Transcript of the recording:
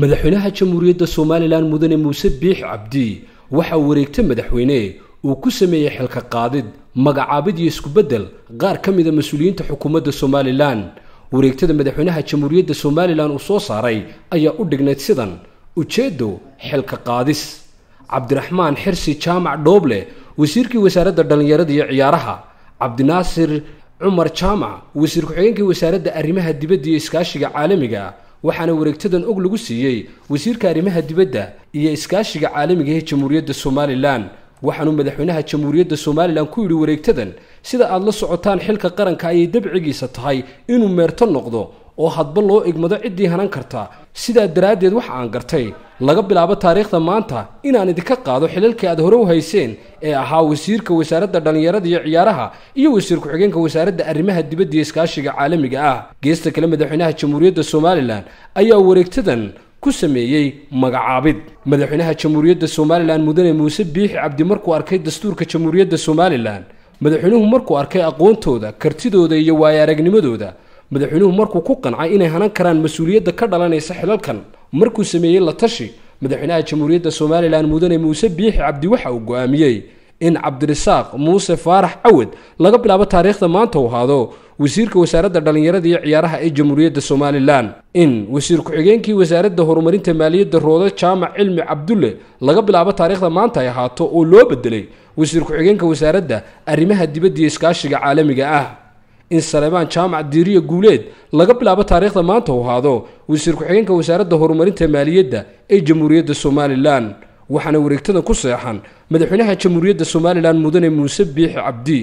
madaxweynaha jamhuuriyadda somalilan mudane muuse biix cabdi waxaa wareegta madaxweyne uu ku sameeyey xilka qaadid magacaabid iyo iskubeddel qaar ka mida ah mas-uuliyiinta xukuumadda somalilan wareegtada madaxweynaha jamhuuriyadda somalilan uu soo saaray ayaa u dhignayd sidan ujeeddo xilka qaadis cabdiraxmaan xirsi jaamac dhooble wasiirkii wasaaradda dhallinyarada iyo ciyaaraha cabdinaasir cumar jaamac wasiir ku-xigeenkii wasaaradda arrimaha dibadda iyo iskaashiga caalamiga waxaana wareegtadan og lagu siiyey wasiirka arrimaha dibadda iyo iskaashiga caalamiga ah ee jamhuuriyadda somalilan waxaanu madaxweynaha jamhuuriyadda somalilan ku yidhi wareegtadan sida aad la socotaan xilka qaranka ayay dabcigiisa tahay inuu meerto noqdo oo hadba loo egmado ciddii hanan kartaa sidaa daraaddeed wax aan gartay laga bilaabo taariikhda maanta inaan idinka qaado xilalkii aad hore u hayseen ee ahaa wasiirka wasaaradda dhallinyarada iyo ciyaaraha iyo wasiir ku-xigeenka wasaaradda arrimaha dibadda iyo iskaashiga caalamiga ah geesta kale madaxweynaha jamhuuriyadda somalilan ayaa wareegtadan ku sameeyey magacaabid madaxweynaha jamhuuriyadda somalilan mudane muuse biixi cabdi markuu arkay dastuurka jamhuuriyadda somalilan madaxweynuhu markuu arkay aqoontooda kartidooda iyo waaya aragnimadooda madaxweynuhu markuu ku qancay inay hanan karaan mas-uuliyadda ka dhalanaysa xilalkan markuu sameeyey la tashi madaxweynaha jamhuuriyadda somalilan mudane muuse biixi cabdi waxa uu go-aamiyey in cabdirasaaq muuse faarax cawad laga bilaabo taariikhda maanta u ahaado wasiirka wasaaradda dhallinyarada iyo ciyaaraha ee jamhuuriyadda somalilan in wasiir ku-xigeenkii wasaaradda horumarinta maaliyadda roodo jaamac cilmi cabdulle laga bilaabo taariikhda maanta ay ahaato oo loo bedelay wasiir ku-xigeenka wasaaradda arrimaha dibadda iyo iskaashiga caalamiga ah in saleebaan jaamac diiriya guuleed laga bilaabo taariikhda maanta u ahaado wasiir ku-xigeenka wasaaradda horumarinta maaliyadda ee jamhuuriyadda somalilan waxaana wareegtadan ku seexan madaxweynaha jamhuuriyadda somalilan mudane muuse biixi cabdi